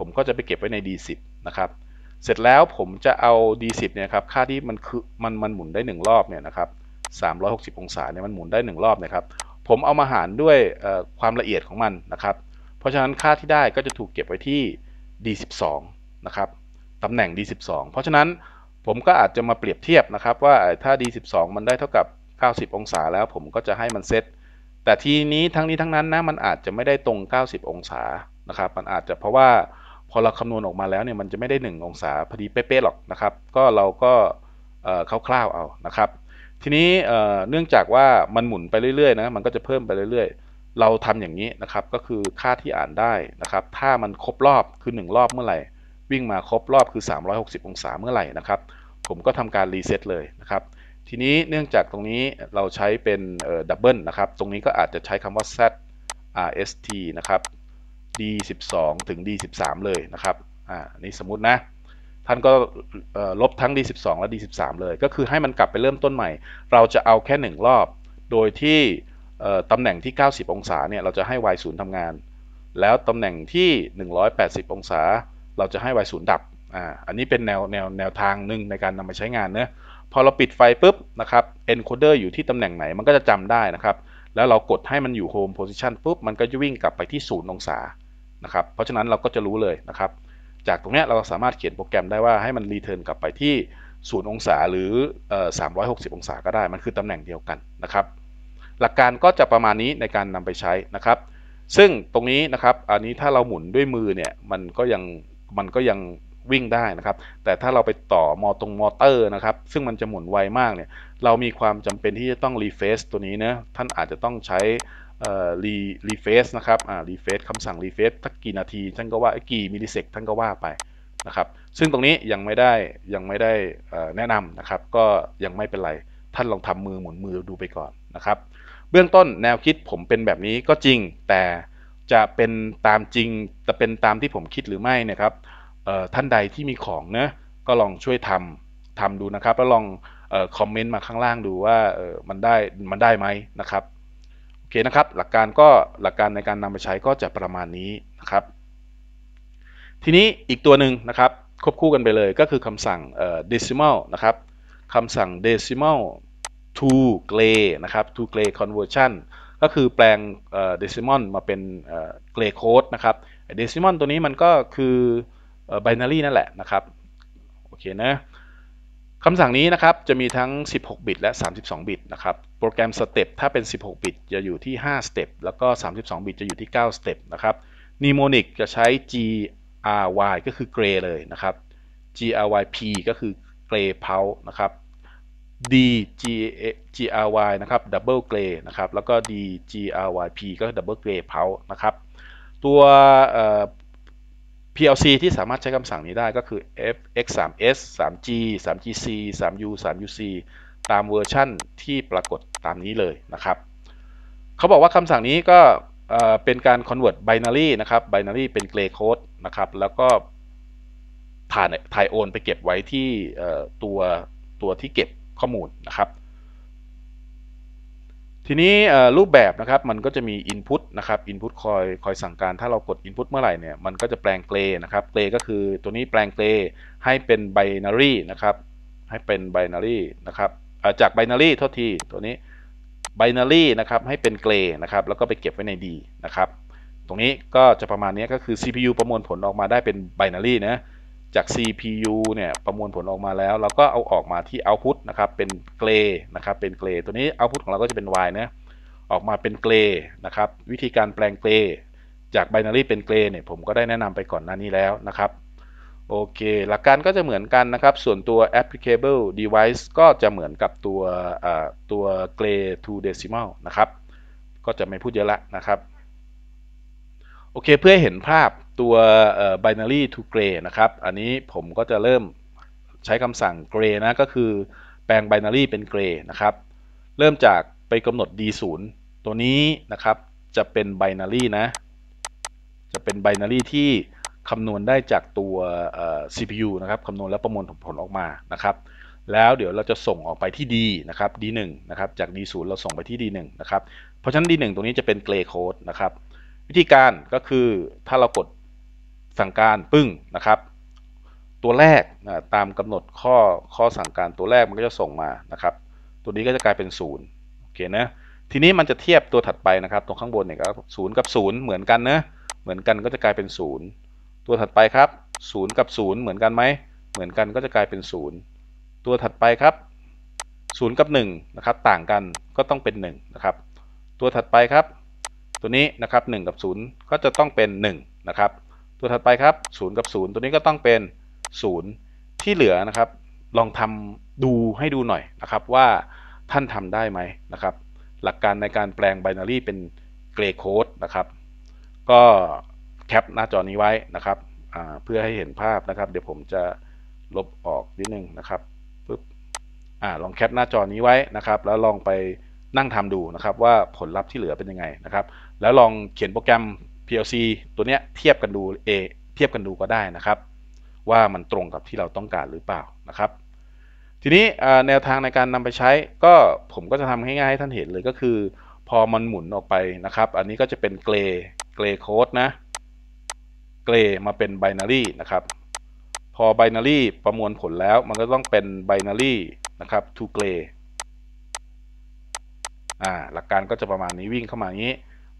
A: ผมก็จะไปเก็บไว้ใน D10 นะครับ เสร็จแล้วผมจะเอา D10 เนี่ยครับ ค่าที่มันคือมันมันหมุนได้ 1 รอบเนี่ยนะครับ360 องศาเนี่ยมันหมุนได้ 1 รอบนะครับ ผมเอามาหารด้วยความละเอียดของมันนะครับ เพราะฉะนั้นค่าที่ได้ก็จะถูกเก็บไว้ที่ D12 นะครับ ตำแหน่ง D12 เพราะฉะนั้นผมก็อาจจะมาเปรียบเทียบนะครับว่าถ้า D12 มันได้เท่ากับ 90 องศาแล้วผมก็จะให้มันเซตแต่ทีนี้ทั้งนี้ทั้งนั้นนะมันอาจจะไม่ได้ตรง 90 องศานะครับมันอาจจะเพราะว่าพอเราคำนวณออกมาแล้วเนี่ยมันจะไม่ได้1องศาพอดีเป๊ะๆหรอกนะครับก็เราก็คร่าวๆเอานะครับทีนี้เนื่องจากว่ามันหมุนไปเรื่อยๆนะมันก็จะเพิ่มไปเรื่อยๆ เราทำอย่างนี้นะครับก็คือค่าที่อ่านได้นะครับ ถ้ามันครบรอบคือ 1 รอบเมื่อไหร่ วิ่งมาครบรอบคือ 360 องศาเมื่อไหร่นะครับผมก็ทำการรีเซ็ตเลยนะครับ ทีนี้เนื่องจากตรงนี้เราใช้เป็นดับเบิลนะครับตรงนี้ก็อาจจะใช้คำว่า z r s t นะครับ D12 ถึง D13 เลยนะครับ อ่า นี่สมมตินะ ท่านก็ลบทั้ง D12 และ D13 เลย ก็คือให้มันกลับไปเริ่มต้นใหม่ เราจะเอาแค่ 1 รอบ โดยที่ตำแหน่งที่ 90 องศาเนี่ย เราจะให้ y 0ทำงาน แล้วตำแหน่งที่ 180 องศา เราจะให้ y 0ดับ อ่า อันนี้เป็นแนวแนวแนวทางหนึ่งในการนำมาใช้งานเนะพอเราปิดไฟ ปุ๊บ นะครับ encoder อยู่ที่ตำแหน่งไหน มันก็จะจำได้นะครับแล้วเรากดให้มันอยู่โฮมโพซิชันปุ๊บมันก็จะวิ่งกลับไปที่ศูนย์องศานะครับเพราะฉะนั้นเราก็จะรู้เลยนะครับ จากตรงนี้เราสามารถเขียนโปรแกรมได้ว่าให้มันรีเทิร์นกลับไปที่ศูนย์องศาหรือ 360 องศาก็ได้มันคือตำแหน่งเดียวกันนะครับ หลักการก็จะประมาณนี้ในการนำไปใช้นะครับ ซึ่งตรงนี้นะครับอันนี้ถ้าเราหมุนด้วยมือเนี่ยมันก็ยังมันก็ยังวิ่งได้นะครับ แต่ถ้าเราไปต่อมอตรงมอเตอร์นะครับซึ่งมันจะหมุนไวมากเนี่ยเรามีความจำเป็นที่จะต้องรีเฟซตัวนี้นะท่านอาจจะต้องใช้รีรีเฟซนะครับรีเฟซคำสั่งรีเฟซทักกี่นาที ท่านก็ว่ากี่มิลลิเซกท่านก็ว่าไปนะครับซึ่งตรงนี้ยังไม่ได้ยังไม่ได้แนะนำนะครับ ก็ยังไม่เป็นไร ท่านลองทำมือหมุนมือดูไปก่อนนะครับ เบื้องต้นแนวคิดผมเป็นแบบนี้ก็จริงแต่จะเป็นตามจริงจะเป็นตามที่ผมคิดหรือไม่นะครับท่านใดที่มีของนะก็ลองช่วยทำทำดูนะครับแล้วลองคอมเมนต์มาข้างล่างดูว่ามันได้มันได้ไหมนะครับโอเคนะครับ หลักการก็หลักการในการนำไปใช้ก็จะประมาณนี้นะครับ ทีนี้อีกตัวหนึ่งนะครับควบคู่กันไปเลยก็คือคำสั่ง decimal นะครับคำสั่ง decimal to gray นะครับ to gray conversion ก็คือแปลง decimal มาเป็น gray code นะครับ decimal ตัวนี้มันก็คือ binary นั่นแหละนะครับโอเคนะคำสั่งนี้นะครับจะมีทั้ง 16 บิตและ 32 บิตนะครับโปรแกรมสเต็ปถ้าเป็น 16 บิตจะอยู่ที่ 5 สเต็ป แล้วก็ 32 บิตจะอยู่ที่ 9 สเต็ปนะครับนีโมนิกจะใช้ GRY ก็คือเกรเลยนะครับ GRYP ก็คือเกรเพานะครับ D G G R Y นะครับ double gray นะครับ แล้วก็ D G R Y P ก็ double gray เพานะครับ ตัว PLC ที่สามารถใช้คำสั่งนี้ได้ก็คือ fx3s 3g 3gc 3u 3uc ตามเวอร์ชั่นที่ปรากฏตามนี้เลยนะครับ เขาบอกว่าคำสั่งนี้ก็เป็นการ convert binary นะครับ binary เป็น gray code นะครับ แล้วก็ถ่ายถ่ายโอนไปเก็บไว้ที่ตัวตัวที่เก็บข้อมูลนะครับทีนี้รูปแบบ นะครับ มันก็จะมี Input นะครับ Input คอยคอยสั่งการถ้าเรากด Input เมื่อไหร่เนี่ยมันก็จะแปลงเกรนะครับเกรก็คือตัวนี้แปลงเกรให้เป็น Binary นะครับให้เป็น Binary นะครับจาก Binary ัทษทีตัวนี้ Binary นะครับให้เป็นเกรนะครับแล้วก็ไปเก็บไว้ใน D นะครับตรงนี้ก็จะประมาณนี้ก็คือ CPU ประมวลผลออกมาได้เป็น Binary นะจาก CPU เนี่ยประมวลผลออกมาแล้ว เราก็เอาออกมาที่ output นะครับเป็นเกรนะครับเป็นเกรตัวนี้ output ของเราก็จะเป็น y นะออกมาเป็นเกรนะครับวิธีการแปลงเกรจาก binary เป็นเกรเนี่ยผมก็ได้แนะนำไปก่อนหน้านี้แล้วนะครับโอเคหลักการก็จะเหมือนกันนะครับส่วนตัว applicable device ก็จะเหมือนกับตัวตัวเกร to decimal นะครับ ก็จะไม่พูดเยอะละนะครับ โอเคเพื่อให้เห็นภาพตัว binary to gray นะครับ อันนี้ผมก็จะเริ่มใช้คำสั่ง gray นะ ก็คือแปลง binary เป็น gray นะครับ เริ่มจากไปกำหนด d0 ตัวนี้นะครับ จะเป็น binary นะ จะเป็น binary ที่คำนวณได้จากตัว CPU นะครับคำนวณและประมวลผลออกมา นะครับ แล้วเดี๋ยวเราจะส่งออกไปที่ D นะครับ D1 นะครับ จาก D0 เราส่งไปที่ D1 นะครับ เพราะฉะนั้น D1 ตรงนี้จะเป็น gray code นะครับ วิธีการก็คือ ถ้าเรากดสั่งการ ปึ้ง นะครับ ตัวแรกนะตามกำหนด ข้อ ข้อสั่งการตัวแรกมันก็จะส่งมานะครับ ตัวนี้ก็จะกลายเป็น0ูนย์โอเคนะทีนี้มันจะเทียบตัวถัดไปนะครับ ตรงข้างบนเนี่ยครับศูนย์กับศูนย์เหมือนกันนะเหมือนกันก็จะกลายเป็นศูนย์ตัวถัดไปครับศูนย์กับศูนย์เหมือนกันไหมเหมือนกันก็จะกลายเป็นศูนย์ตัวถัดไปครับศูนย์กับ1นะครับต่างกันก็ต้องเป็น1นะครับตัวถัดไปครับ ตัวนี้นะครับ1กับ0ก็จะต้องเป็น 1 นะครับตัวถัดไปครับ 0 กับ 0 ตัวนี้ก็ต้องเป็น 0 ที่เหลือนะครับ ลองทำดูให้ดูหน่อยนะครับ ว่าท่านทำได้ไหมนะครับ หลักการในการแปลงไบนารีเป็นเกรย์โค้ดนะครับ ก็แคปหน้าจอนี้ไว้นะครับ เพื่อให้เห็นภาพนะครับ เดี๋ยวผมจะลบออกนิดนึงนะครับ ปึ๊บอลองแคปหน้าจอนี้ไว้นะครับ แล้วลองไปนั่งทำดูนะครับว่าผลลัพธ์ที่เหลือเป็นยังไงนะครับ แล้วลองเขียนโปรแกรม PLC ตัวเนี้ยเทียบกันดู A เทียบกันดูก็ได้นะครับว่ามันตรงกับที่เราต้องการหรือเปล่านะครับ ทีนี้แนวทางในการนำไปใช้ก็ผมก็จะทำง่ายๆให้ท่านเห็นเลยก็คือ พอมันหมุนออกไปนะครับอันนี้ก็จะเป็นเกรเกรโค้ดนะเกรมาเป็นไบนารีนะครับพอไบนารีประมวลผลแล้วมันก็ต้องเป็นไบนารีนะครับ to gray อ่าหลักการก็จะประมาณนี้วิ่งเข้ามาอย่างนี้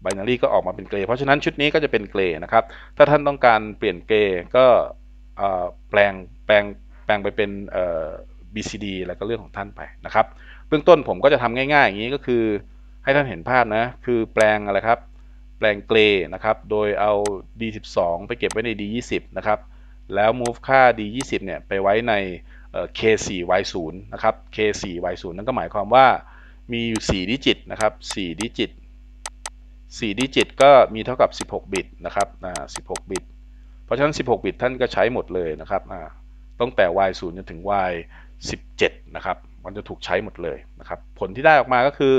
A: บนารีก็ออกมาเป็นเกรเพราะฉะนั้นชุดนี้ก็จะเป็นเกรนะครับถ้าท่านต้องการเปลี่ยนเกรก็แปลงแปลงแปลงไปเป็น BCD แล้วก็เรื่องของท่านไปนะครับเบื้องต้นผมก็จะทำง่ายๆอย่างนี้ก็คือให้ท่านเห็นภาพนะคือแปลงอะไรครับ แปลงเกรนะครับ โดยเอา D12 ไปเก็บไว้ใน D20 นะครับ แล้ว move ค่า D20 เนี่ยไปไว้ใน K4Y0 นะครับ K4Y0 นั่นก็หมายความว่ามีอยู่ 4 ดิจิตนะครับ 4 ดิจิต4ดิจิตก็มีเท่ากับ 16 บิต นะครับอ่า16บิตเพราะฉะนั้น 16 บิตท่านก็ใช้หมดเลยนะครับอ่าตั้งแต่ y 0จนถึง y 17 นะครับ มันจะถูกใช้หมดเลยนะครับ ผลที่ได้ออกมาก็คือ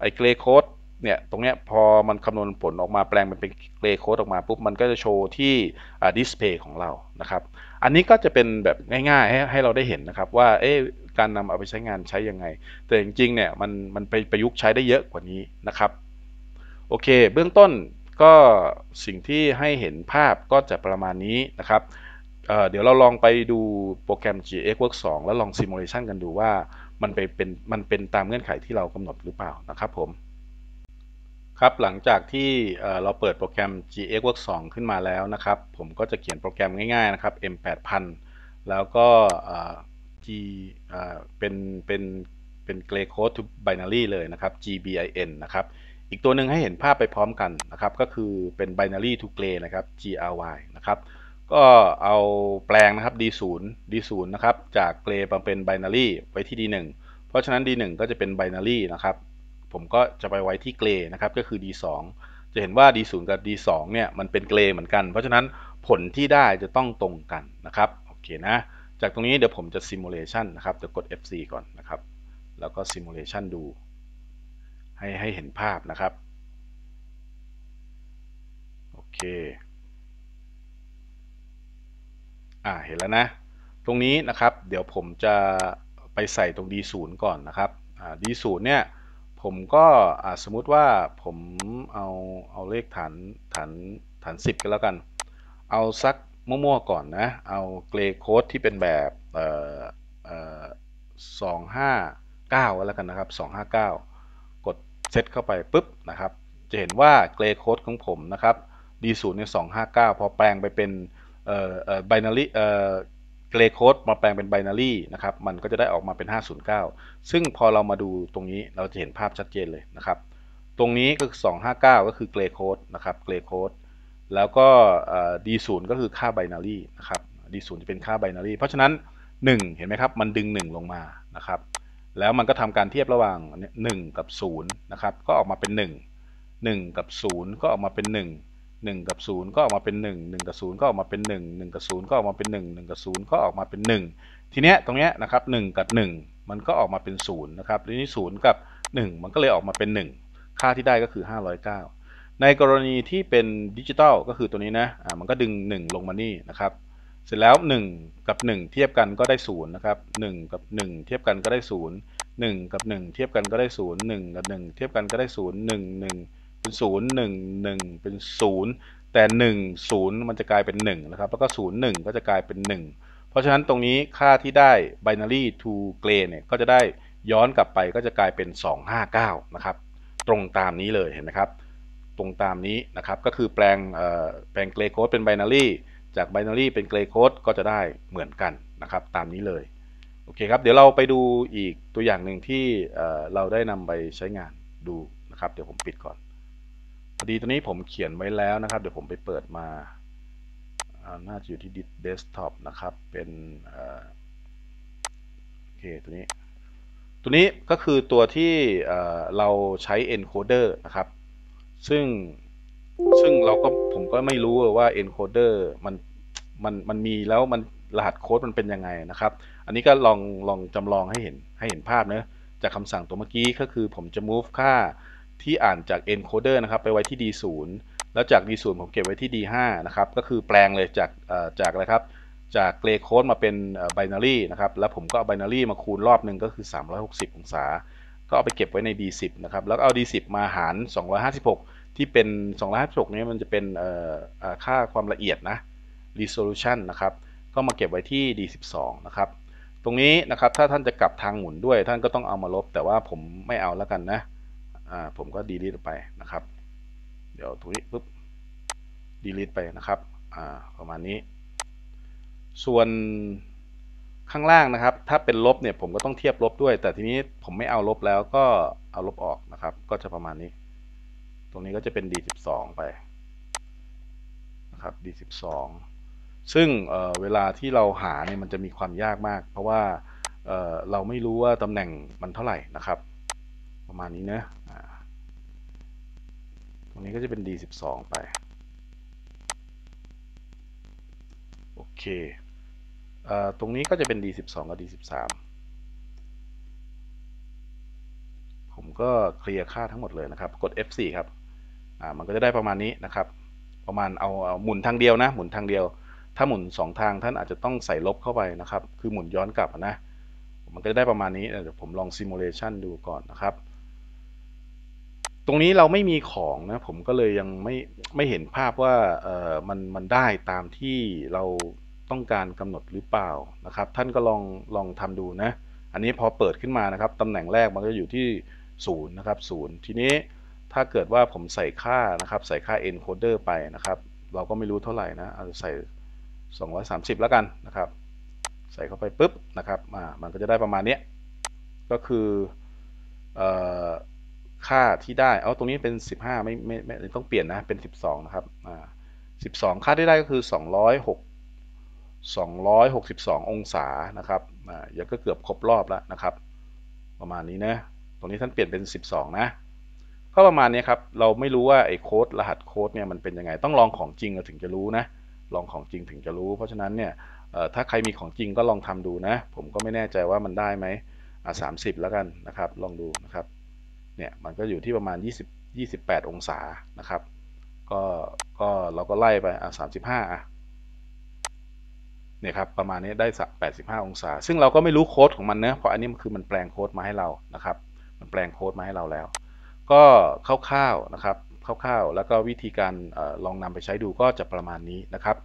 A: ไอ้เกรย์โค้ดเนี่ยตรงเนี้ยพอมันคำนวณผลออกมาแปลงมันเป็นเกรย์โค้ดออกมาปุ๊บมันก็จะโชว์ที่ดิสเพย์ของเรานะครับ อันนี้ก็จะเป็นแบบง่าย ๆ ให้ให้เราได้เห็นนะครับว่าเอ๊การนำเอาไปใช้งานใช้ยังไงแต่จริงๆเนี่ยมันมันไปประยุกต์ใช้ได้เยอะกว่านี้นะครับโอเค เบื้องต้นก็สิ่งที่ให้เห็นภาพก็จะประมาณนี้นะครับเเดี๋ยวเราลองไปดูโปรแกรม GX Work 2 แล้วลองซิมูเลชันกันดูว่ามันไปเป็นมันเป็นตามเงื่อนไขที่เรากำหนดหรือเปล่านะครับผม ครับหลังจากที่เราเปิดโปรแกรม GX Work 2 ขึ้นมาแล้วนะครับ ผมก็จะเขียนโปรแกรมง่ายๆนะครับ M 8 0 0 0แล้วก็ G เป็นเป็นเป็นเกรย์โค้ดทูไบนารีเลยนะครับ GBIN นะครับอีกตัวหนึ่งให้เห็นภาพไปพร้อมกันนะครับก็คือเป็น binary to gray นะครับ gry นะครับก็เอาแปลงนะครับ d0 d0 นะครับจาก gray มาเป็น binary ไว้ที่ d1 เพราะฉะนั้น d1 ก็จะเป็น binary นะครับ ผมก็จะไปไว้ที่ gray นะครับก็คือ d2 จะเห็นว่า d0 กับ d2 เนี่ยมันเป็น gray เหมือนกันเพราะฉะนั้นผลที่ได้จะต้องตรงกันนะครับโอเคนะ จากตรงนี้เดี๋ยวผมจะ simulation นะครับเดี๋ยวกด f4 ก่อนนะครับแล้วก็ simulation ดูให้ให้เห็นภาพนะครับ โอเค อ่า เห็นแล้วนะ ตรงนี้นะครับเดี๋ยวผมจะไปใส่ตรง D0 ก่อนนะครับ d ์เนี่ย ผมก็สมมุติว่าผมเอา เอา เลขฐานฐานฐาน 10กันแล้วกัน เอาซักมั่วๆก่อน นะ เอาเกรโค้ดที่เป็นแบบ เอ่อ เอ่อก5แล้ว กัน นะครับ 259เซตเข้าไปปุ๊บนะครับ จะเห็นว่าเกรย์โค้ดของผมนะครับ D0 เนี่ย259พอแปลงไปเป็นเอ่อเอ่อ b i เอ่อเกรย์โค้ดมาแปลงเป็นไบนารีนะครับมันก็จะได้ออกมาเป็น 509 ซึ่งพอเรามาดูตรงนี้เราจะเห็นภาพชัดเจนเลยนะครับ ตรงนี้ก็259 ก็คือเกรย์โค้ดนะครับเกรย์โค้ดแล้วก็ D0 ก็คือค่าไบนารีนะครับ D0 จะเป็นค่าไบนารีเพราะฉะนั้น 1 เห็นไหมครับมันดึง 1 ลงมานะครับแล้วมันก็ทำการเทียบระหว่าง 1 กับ 0 นะครับก็ออกมาเป็น1 1 กับ 0 ก็ออกมาเป็น 1 1 กับ 0 ก็ออกมาเป็น 1 1 กับ 0 ก็ออกมาเป็น 1 1 กับ 0 ก็ออกมาเป็น 1 1 กับ 0 ก็ออกมาเป็น 1 ทีเนี้ย ตรงเนี้ยนะครับ 1 กับ 1 มันก็ออกมาเป็น 0 นะครับทีนี้0กับ 1 มันก็เลยออกมาเป็น 1 ค่าที่ได้ก็คือ 509 ในกรณีที่เป็นดิจิตอล ก็คือตัวนี้นะ อ่า มันก็ดึง 1 ลงมานี่นะครับเสร็จแล้ว 1 กับ 1 เทียบกันก็ได้ 0 นะครับ 1 กับ 1 เทียบกันก็ได้ 0 1 กับ 1 เทียบกันก็ได้0 1กับ1เทียบกันก็ได้0 1 1เป็น0 1 1 เป็น 0 แต่ 1 0มันจะกลายเป็น1นะครับแล้วก็ 0 1 ก็จะกลายเป็น 1 เพราะฉะนั้นตรงนี้ค่าที่ได้ binary to gray เนี่ยก็จะได้ย้อนกลับไปก็จะกลายเป็น 259 นะครับ ตรงตามนี้เลยเห็นไหมครับ ตรงตามนี้นะครับ ก็คือแปลงแปลงเกรโคดเป็น binary จาก Binary เป็น Gray Code ก็จะได้เหมือนกันนะครับตามนี้เลย โอเคครับเดี๋ยวเราไปดูอีกตัวอย่างหนึ่งที่เราได้นำไปใช้งานดูนะครับเดี๋ยวผมปิดก่อนพอดีตัวนี้ผมเขียนไว้แล้วนะครับเดี๋ยวผมไปเปิดมา น่าจะอยู่ที่เดสก์ท็อปนะครับเป็นโอเคตัวนี้ตัวนี้ก็คือตัวที่เราใช้ encoder นะครับซึ่งซึ่งเราก็ผมก็ไม่รู้ว่า encoder มันมันมันมีแล้วมันรหัสโค้ดมันเป็นยังไงนะครับ อันนี้ก็ลองลองจำลองให้เห็นให้เห็นภาพนะจากคำสั่งตัวเมื่อกี้ก็คือผมจะ move ค่าที่อ่านจาก encoder นะครับ ไปไว้ที่ d0 แล้วจาก d0 ผมเก็บไว้ที่ d5 นะครับ ก็คือแปลงเลยจากจากอะไรครับ จากเกรโคดมาเป็น binary นะครับ แล้วผมก็เอา binary มาคูณรอบหนึ่งก็คือ 360 องศา ก็เอาไปเก็บไว้ใน d10 นะครับแล้วเอา d10 มาหาร 256ที่เป็น 2 5 6นี้มันจะเป็นค่าความละเอียด นะ resolution นะครับ ก็มาเก็บไว้ที่ D12 นะครับ ตรงนี้นะครับ ถ้าท่านจะกลับทางหมุนด้วย ท่านก็ต้องเอามาลบ แต่ว่าผมไม่เอาแล้วกันนะ ผมก็ delete ไปนะครับ เดี๋ยวตรงนี้ปุ๊บ delete ไปนะครับประมาณนี้ ส่วนข้างล่างนะครับ ถ้าเป็นลบเนี่ย ผมก็ต้องเทียบลบด้วย แต่ทีนี้ผมไม่เอาลบแล้วก็เอาลบออกนะครับ ก็จะประมาณนี้ตรงนี้ก็จะเป็น D12 ไปนะครับ D12 ซึ่งเเวลาที่เราหา เนี่ยมันจะมีความยากมาก เพราะว่าเเราไม่รู้ว่าตำแหน่งมันเท่าไหร่ นะครับประมาณนี้นะตรงนี้ก็จะเป็น D12 ไปโอเคอตรงนี้ก็จะเป็น D12 กับ D13 ผมก็เคลียร์ค่าทั้งหมดเลยนะครับ กด F4 ครับมันก็จะได้ประมาณนี้นะครับ ประมาณเอาเอาหมุนทางเดียวนะ หมุนทางเดียว ถ้าหมุน2ทางท่านอาจจะต้องใส่ลบเข้าไปนะครับ คือหมุนย้อนกลับนะ มันก็ได้ประมาณนี้เดี๋ยวผมลองซิมูเลชันดูก่อนนะครับ ตรงนี้เราไม่มีของนะผมก็เลยยังไม่ไม่เห็นภาพว่าเออมันมันได้ตามที่เราต้องการกำหนดหรือเปล่านะครับ ท่านก็ลองลองทำดูนะ อันนี้พอเปิดขึ้นมานะครับตำแหน่งแรกมันก็อยู่ที่0นะครับ0ทีนี้ถ้าเกิดว่าผมใส่ค่านะครับใส่ค่า encoder ไปนะครับ เราก็ไม่รู้เท่าไหร่นะเอาใส่ 230 แล้วกันนะครับใส่เข้าไปปุ๊บนะครับมามันก็จะได้ประมาณนี้ก็คือค่าที่ได้เอาตรงนี้เป็น 15ไม่ไม่ไม่ต้องเปลี่ยนนะเป็น 12นะครับ12 ค่าที่ได้ก็คือ 206 262 องศานะครับอ่ายังก็เกือบครบรอบแล้วนะครับประมาณนี้นะตรงนี้ท่านเปลี่ยนเป็น 12 นะก็ประมาณนี้ครับ เราไม่รู้ว่าไอ้โค้ดรหัสโค้ดเนี่ยมันเป็นยังไง ต้องลองของจริงเราถึงจะรู้นะ ลองของจริงถึงจะรู้ เพราะฉะนั้นเนี่ยถ้าใครมีของจริงก็ลองทำดูนะ ผมก็ไม่แน่ใจว่ามันได้ไหมอ่ะสามสิบแล้วกันนะครับ ลองดูนะครับ เนี่ย มันก็อยู่ที่ประมาณ20 28องศานะครับ ก็ ก็เราก็ไล่ไป อ่ะสามสิบห้าอ่ะ เนี่ยครับ ประมาณนี้ได้สัก85องศา ซึ่งเราก็ไม่รู้โค้ดของมันเนะเพราะอันนี้มันคือมันแปลงโค้ดมาให้เรา นะครับ มันแปลงโค้ดมาให้เราแล้วก็คร่าวๆนะครับคร่าวๆแล้วก็วิธีการลองนำไปใช้ดูก็จะประมาณนี้นะครับ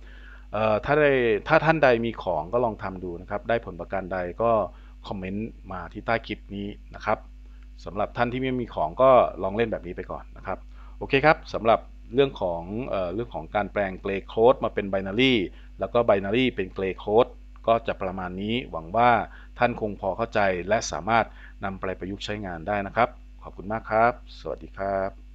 A: ถ้าได้ถ้าท่านใดมีของก็ลองทำดูนะครับ ได้ผลประการใดก็คอมเมนต์มาที่ใต้คลิปนี้นะครับสำหรับท่านที่ไม่มีของก็ลองเล่นแบบนี้ไปก่อนนะครับโอเคครับสำหรับเรื่องของเอเรื่องของการแปลงเกรย์โค้ดมาเป็นไบนารีแล้วก็ไบนารีเป็นเกรย์โค้ดก็จะประมาณนี้หวังว่าท่านคงพอเข้าใจ และสามารถนำไปประยุกต์ใช้งานได้นะครับขอบคุณมากครับ สวัสดีครับ